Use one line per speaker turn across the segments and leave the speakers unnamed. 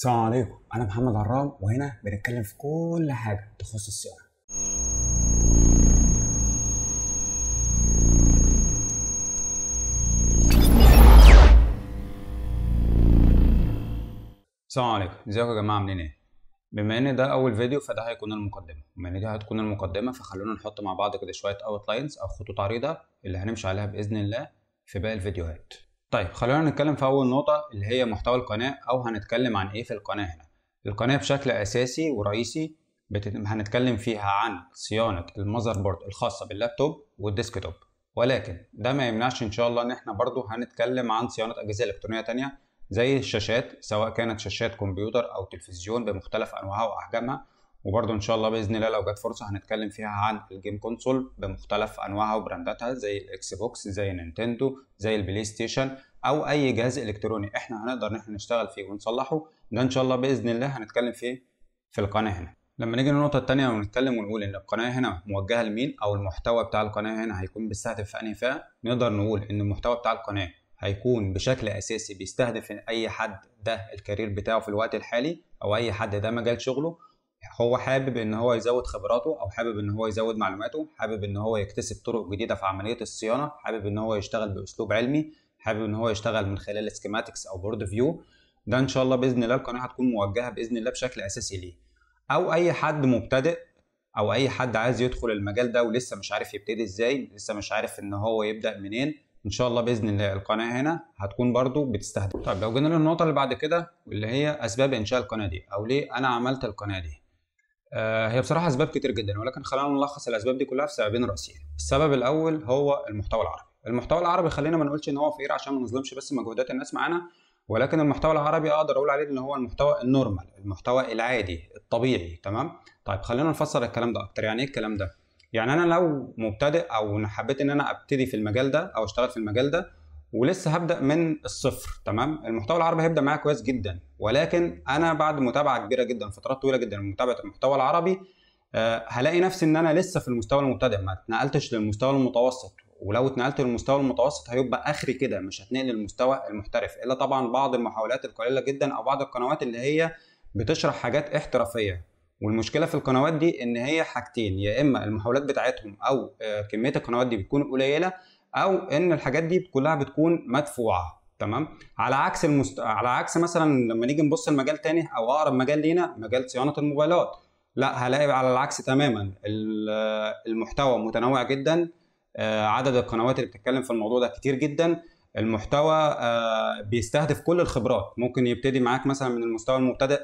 السلام عليكم انا محمد عرام وهنا بنتكلم في كل حاجه تخص السياره السلام عليكم ازيكم يا جماعه عاملين ايه بما ان ده اول فيديو فده هيكون المقدمه بما ان دي هتكون المقدمه فخلونا نحط مع بعض كده شويه اوت لاينز او خطوط عريضه اللي هنمشي عليها باذن الله في باقي الفيديوهات طيب خلونا نتكلم في اول نقطه اللي هي محتوى القناه او هنتكلم عن ايه في القناه هنا القناه بشكل اساسي ورئيسي هنتكلم فيها عن صيانه المذر بورد الخاصه باللابتوب والديسكتوب ولكن ده ما يمنعش ان شاء الله ان احنا برضو هنتكلم عن صيانه اجهزه الكترونيه تانية زي الشاشات سواء كانت شاشات كمبيوتر او تلفزيون بمختلف انواعها واحجامها وبرضه ان شاء الله باذن الله لو جت فرصه هنتكلم فيها عن الجيم كونسول بمختلف انواعها وبرانداتها زي الاكس بوكس زي نينتندو زي البلاي ستيشن او اي جهاز الكتروني احنا هنقدر ان احنا نشتغل فيه ونصلحه ده ان شاء الله باذن الله هنتكلم فيه في القناه هنا لما نيجي للنقطه الثانيه ونتكلم ونقول ان القناه هنا موجهه لمين او المحتوى بتاع القناه هنا هيكون بيستهدف في انهي فئه نقدر نقول ان المحتوى بتاع القناه هيكون بشكل اساسي بيستهدف اي حد ده الكارير بتاعه في الوقت الحالي او اي حد ده مجال شغله هو حابب ان هو يزود خبراته او حابب ان هو يزود معلوماته حابب ان هو يكتسب طرق جديده في عمليه الصيانه حابب ان هو يشتغل باسلوب علمي حابب ان هو يشتغل من خلال سكيماتكس او بورد فيو ده ان شاء الله باذن الله القناه هتكون موجهه باذن الله بشكل اساسي ليه او اي حد مبتدئ او اي حد عايز يدخل المجال ده ولسه مش عارف يبتدي ازاي لسه مش عارف ان هو يبدا منين ان شاء الله باذن الله القناه هنا هتكون برضو بتستهدف طيب لو جينا للنقطه اللي بعد كده واللي هي اسباب انشاء القناه دي او ليه انا عملت القناه دي آه، هي بصراحه اسباب كتير جدا ولكن خلينا نلخص الاسباب دي كلها في سببين رئيسيين السبب الاول هو المحتوى العربي المحتوى العربي خلينا ما نقولش ان هو فقير عشان ما نظلمش بس مجهودات الناس معانا ولكن المحتوى العربي اقدر اقول عليه ان هو المحتوى النورمال المحتوى العادي الطبيعي تمام طيب خلينا نفسر الكلام ده اكتر يعني ايه الكلام ده يعني انا لو مبتدئ او حبيت ان انا ابتدي في المجال ده او اشتغل في المجال ده ولسه هبدا من الصفر تمام المحتوى العربي هيبدا معايا كويس جدا ولكن انا بعد متابعه كبيره جدا فترات طويله جدا من متابعه المحتوى العربي آه، هلاقي نفسي ان انا لسه في المستوى المبتدئ ما اتنقلتش للمستوى المتوسط ولو اتنقلت للمستوى المتوسط هيبقى اخري كده مش هتنقل للمستوى المحترف الا طبعا بعض المحاولات القليله جدا او بعض القنوات اللي هي بتشرح حاجات احترافيه والمشكله في القنوات دي ان هي حاجتين يا اما المحاولات بتاعتهم او آه، كميه القنوات دي بتكون قليله او ان الحاجات دي كلها بتكون مدفوعه تمام على عكس المست... على عكس مثلا لما نيجي نبص لمجال تاني او اقرب مجال لينا مجال صيانه الموبايلات لا هلاقي على العكس تماما المحتوى متنوع جدا آه، عدد القنوات اللي بتتكلم في الموضوع ده كتير جدا المحتوى آه، بيستهدف كل الخبرات ممكن يبتدي معاك مثلا من المستوى المبتدئ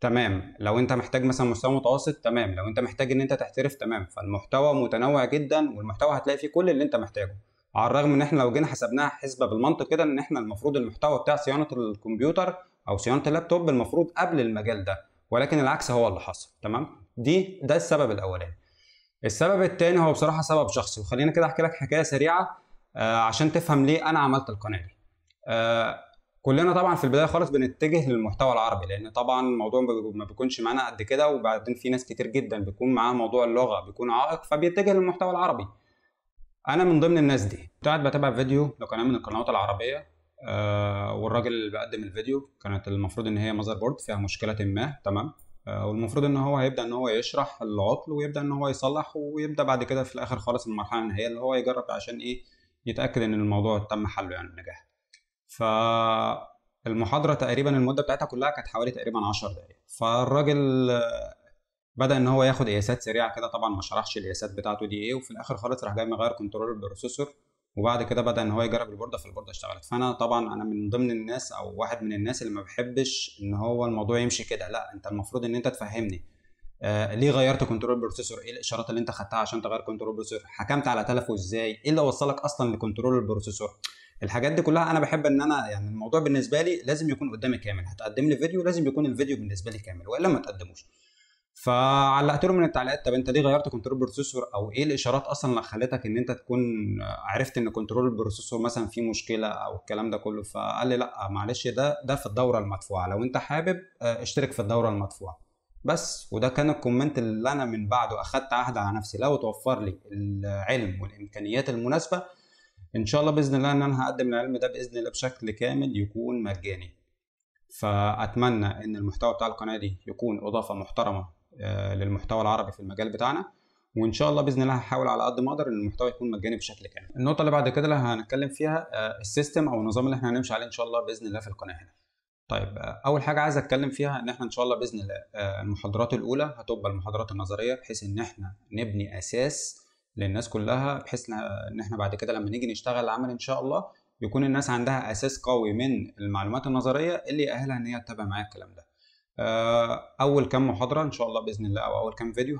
تمام لو انت محتاج مثلا مستوى متوسط تمام لو انت محتاج ان انت تحترف تمام فالمحتوى متنوع جدا والمحتوى هتلاقي فيه كل اللي انت محتاجه على الرغم ان احنا لو جينا حسبناها حسبه بالمنطق كده ان احنا المفروض المحتوى بتاع صيانه الكمبيوتر او صيانه اللابتوب المفروض قبل المجال ده ولكن العكس هو اللي حصل تمام دي ده السبب الاولاني السبب التاني هو بصراحه سبب شخصي وخلينا كده احكي لك حكايه سريعه آه، عشان تفهم ليه انا عملت القناه دي آه، كلنا طبعا في البدايه خالص بنتجه للمحتوى العربي لان طبعا الموضوع ما بيكونش معانا قد كده وبعدين في ناس كتير جدا بيكون معاها موضوع اللغه بيكون عائق فبيتجه للمحتوى العربي انا من ضمن الناس دي كنت قاعد بتابع فيديو لقناه من القنوات العربيه آه والراجل اللي بقدم الفيديو كانت المفروض ان هي مذر بورد فيها مشكله ما تمام آه، والمفروض ان هو هيبدا ان هو يشرح العطل ويبدا ان هو يصلح ويبدا بعد كده في الاخر خالص المرحله النهائيه اللي هو يجرب عشان ايه يتاكد ان الموضوع تم حله يعني بنجاح فالمحاضره تقريبا المده بتاعتها كلها كانت حوالي تقريبا 10 دقائق فالراجل آه، بدا ان هو ياخد قياسات سريعه كده طبعا ما شرحش القياسات بتاعته دي ايه وفي الاخر خالص راح جاي مغير كنترول البروسيسور وبعد كده بدا ان هو يجرب البورده فالبورده اشتغلت فانا طبعا انا من ضمن الناس او واحد من الناس اللي ما بحبش ان هو الموضوع يمشي كده لا انت المفروض ان انت تفهمني آه ليه غيرت كنترول بروسيسور ايه الاشارات اللي انت خدتها عشان تغير كنترول بروسيسور حكمت على تلفه ازاي ايه اللي وصلك اصلا لكنترول البروسيسور الحاجات دي كلها انا بحب ان انا يعني الموضوع بالنسبه لي لازم يكون قدامي كامل هتقدم لي فيديو لازم يكون الفيديو بالنسبه لي كامل والا ما تقدموش فعلقت له من التعليقات طب انت ليه غيرت كنترول بروسيسور او ايه الاشارات اصلا اللي خلتك ان انت تكون آه، عرفت ان كنترول بروسيسور مثلا فيه مشكله او الكلام ده كله فقال لي لا معلش ده ده في الدوره المدفوعه لو انت حابب آه، اشترك في الدوره المدفوعه بس وده كان الكومنت اللي انا من بعده اخدت عهد على نفسي لو توفر لي العلم والامكانيات المناسبه ان شاء الله باذن الله ان انا هقدم العلم ده باذن الله بشكل كامل يكون مجاني فاتمنى ان المحتوى بتاع القناه دي يكون اضافه محترمه آه، للمحتوى العربي في المجال بتاعنا وان شاء الله باذن الله هحاول على قد ما اقدر ان المحتوى يكون مجاني بشكل كامل النقطه اللي بعد كده اللي هنتكلم فيها آه، السيستم او النظام اللي احنا هنمشي عليه ان شاء الله باذن الله في القناه هنا طيب آه، اول حاجه عايز اتكلم فيها ان احنا ان شاء الله باذن الله المحاضرات الاولى هتبقى المحاضرات النظريه بحيث ان احنا نبني اساس للناس كلها بحيث ان احنا بعد كده لما نيجي نشتغل العمل ان شاء الله يكون الناس عندها اساس قوي من المعلومات النظريه اللي يأهلها ان هي تتابع معايا الكلام ده آه، اول كام محاضره ان شاء الله باذن الله او اول كام فيديو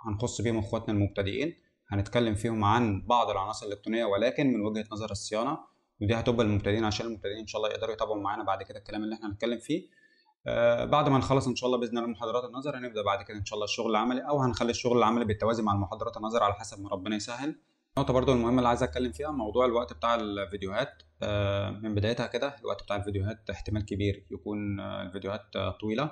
هنخص بيهم اخواتنا المبتدئين هنتكلم فيهم عن بعض العناصر الالكترونيه ولكن من وجهه نظر الصيانه ودي هتبقى للمبتدئين عشان المبتدئين ان شاء الله يقدروا يتابعوا معانا بعد كده الكلام اللي احنا هنتكلم فيه آه، بعد ما نخلص ان شاء الله باذن الله محاضرات النظر هنبدا بعد كده ان شاء الله الشغل العملي او هنخلي الشغل العملي بالتوازي مع المحاضرات النظر على حسب ما ربنا يسهل نقطة برضو المهمة اللي عايز اتكلم فيها موضوع الوقت بتاع الفيديوهات آه، من بدايتها كده الوقت بتاع الفيديوهات احتمال كبير يكون آه، الفيديوهات آه، طويلة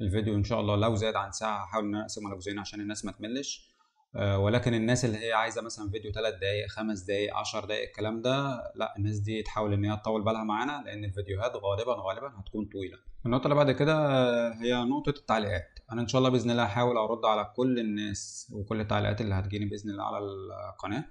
الفيديو ان شاء الله لو زاد عن ساعة هحاول ان انا اقسمه لجزئين عشان الناس ما تملش ولكن الناس اللي هي عايزة مثلا فيديو 3 دقايق 5 دقايق 10 دقايق الكلام ده لا الناس دي تحاول ان هي تطول بالها معانا لان الفيديوهات غالبا غالبا هتكون طويلة النقطة اللي بعد كده هي نقطة التعليقات انا ان شاء الله باذن الله هحاول ارد على كل الناس وكل التعليقات اللي هتجيني باذن الله على القناه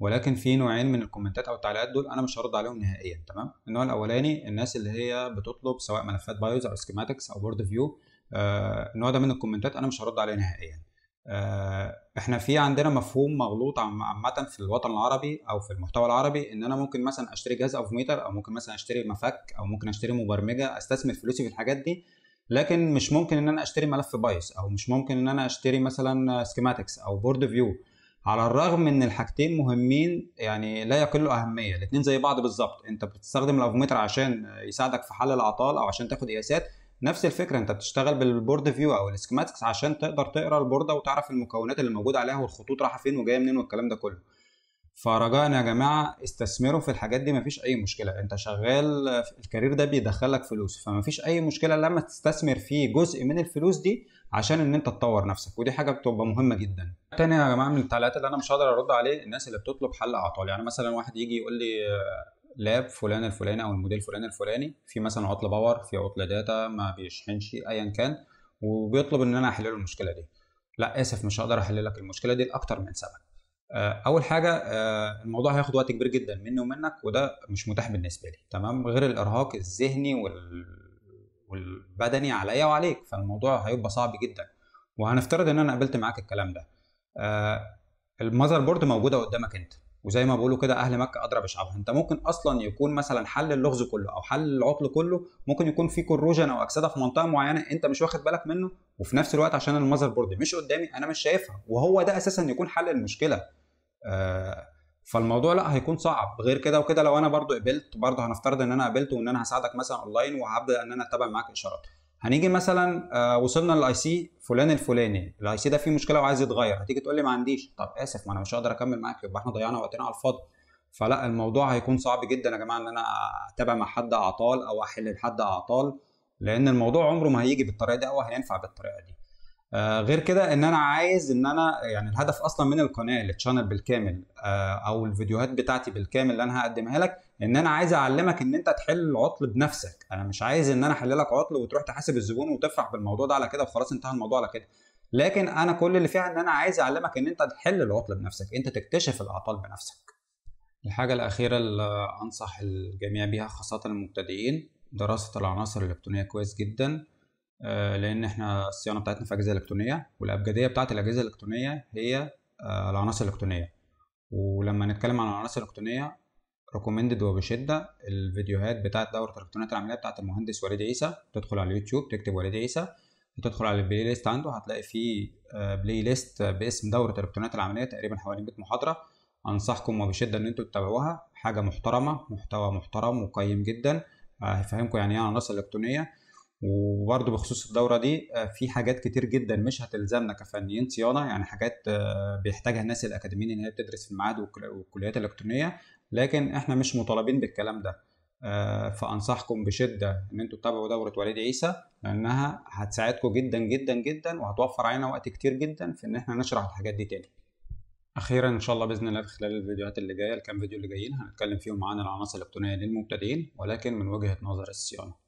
ولكن في نوعين من الكومنتات او التعليقات دول انا مش هرد عليهم نهائيا تمام النوع الاولاني الناس اللي هي بتطلب سواء ملفات بايوز او سكيماتكس او بورد فيو آه، النوع ده من الكومنتات انا مش هرد عليه نهائيا آه، احنا في عندنا مفهوم مغلوط عامه في الوطن العربي او في المحتوى العربي ان انا ممكن مثلا اشتري جهاز ميتر او ممكن مثلا اشتري مفك او ممكن اشتري مبرمجه استثمر فلوسي في الحاجات دي لكن مش ممكن ان انا اشتري ملف بايس او مش ممكن ان انا اشتري مثلا سكيماتكس او بورد فيو على الرغم من الحاجتين مهمين يعني لا يقلوا اهميه الاثنين زي بعض بالظبط انت بتستخدم الافومتر عشان يساعدك في حل الاعطال او عشان تاخد قياسات نفس الفكره انت بتشتغل بالبورد فيو او السكيماتكس عشان تقدر تقرا البورده وتعرف المكونات اللي موجوده عليها والخطوط رايحه فين وجايه منين والكلام ده كله فرجاء يا جماعه استثمروا في الحاجات دي مفيش اي مشكله انت شغال في الكارير ده بيدخلك فلوس فمفيش اي مشكله لما تستثمر فيه جزء من الفلوس دي عشان ان انت تطور نفسك ودي حاجه بتبقى مهمه جدا تاني يا جماعه من التعليقات اللي انا مش هقدر ارد عليه الناس اللي بتطلب حل اعطال يعني مثلا واحد يجي يقول لي لاب فلان الفلاني او الموديل فلان الفلاني في مثلا عطل باور في عطل داتا ما بيشحنش ايا كان وبيطلب ان انا احل له المشكله دي لا اسف مش هقدر احل لك المشكله دي لاكتر من سبب آه، اول حاجه آه، الموضوع هياخد وقت كبير جدا مني ومنك وده مش متاح بالنسبه لي تمام غير الارهاق الذهني والبدني عليا وعليك فالموضوع هيبقى صعب جدا وهنفترض ان انا قابلت معاك الكلام ده آه، المذر بورد موجوده قدامك انت وزي ما بيقولوا كده اهل مكه ادرى بشعبها انت ممكن اصلا يكون مثلا حل اللغز كله او حل العطل كله ممكن يكون فيه كروجن او اكسده في منطقه معينه انت مش واخد بالك منه وفي نفس الوقت عشان المذر بورد مش قدامي انا مش شايفها وهو ده اساسا يكون حل المشكله آه فالموضوع لا هيكون صعب غير كده وكده لو انا برضو قبلت برضو هنفترض ان انا قبلت وان انا هساعدك مثلا اونلاين وهبدا ان انا اتابع معاك اشارات هنيجي مثلا آه، وصلنا للاي سي فلان الفلاني الاي سي ده فيه مشكله وعايز يتغير هتيجي تقول لي ما عنديش طب اسف ما انا مش هقدر اكمل معاك يبقى احنا ضيعنا وقتنا على الفاضي فلا الموضوع هيكون صعب جدا يا جماعه ان انا اتابع مع حد اعطال او احل لحد اعطال لان الموضوع عمره ما هيجي بالطريقه دي او هينفع بالطريقه دي آه، غير كده ان انا عايز ان انا يعني الهدف اصلا من القناه التشانل بالكامل آه، او الفيديوهات بتاعتي بالكامل اللي انا هقدمها لك ان انا عايز اعلمك ان انت تحل العطل بنفسك انا مش عايز ان انا احل لك عطل وتروح تحاسب الزبون وتفرح بالموضوع ده على كده وخلاص انتهى الموضوع على كده لكن انا كل اللي فيها ان انا عايز اعلمك ان انت تحل العطل بنفسك انت تكتشف الاعطال بنفسك الحاجه الاخيره اللي انصح الجميع بيها خاصه المبتدئين دراسه العناصر الالكترونيه كويس جدا آه، لان احنا الصيانه بتاعتنا في اجهزه الكترونيه والابجديه بتاعت الاجهزه الالكترونيه هي آه، العناصر الالكترونيه ولما نتكلم عن العناصر الالكترونيه ريكومندد وبشده الفيديوهات بتاعه دوره الالكترونيات العمليه بتاعه المهندس وليد عيسى تدخل على اليوتيوب تكتب وليد عيسى تدخل على البلاي ليست عنده هتلاقي فيه آه، بلاي ليست باسم دوره الالكترونيات العمليه تقريبا حوالي 100 محاضره انصحكم وبشده ان انتوا تتابعوها حاجه محترمه محتوى محترم وقيم جدا هيفهمكم يعني ايه عناصر الكترونيه وبرده بخصوص الدوره دي آه، في حاجات كتير جدا مش هتلزمنا كفنيين صيانه يعني حاجات آه، بيحتاجها الناس الاكاديميين ان هي بتدرس في المعاد والكليات الالكترونيه لكن احنا مش مطالبين بالكلام ده آه، فانصحكم بشده ان انتم تتابعوا دوره وليد عيسى لانها هتساعدكم جدا جدا جدا وهتوفر علينا وقت كتير جدا في ان احنا نشرح الحاجات دي تاني اخيرا ان شاء الله باذن الله في خلال الفيديوهات اللي جايه الكام فيديو اللي جايين هنتكلم فيهم عن العناصر الالكترونيه للمبتدئين ولكن من وجهه نظر الصيانه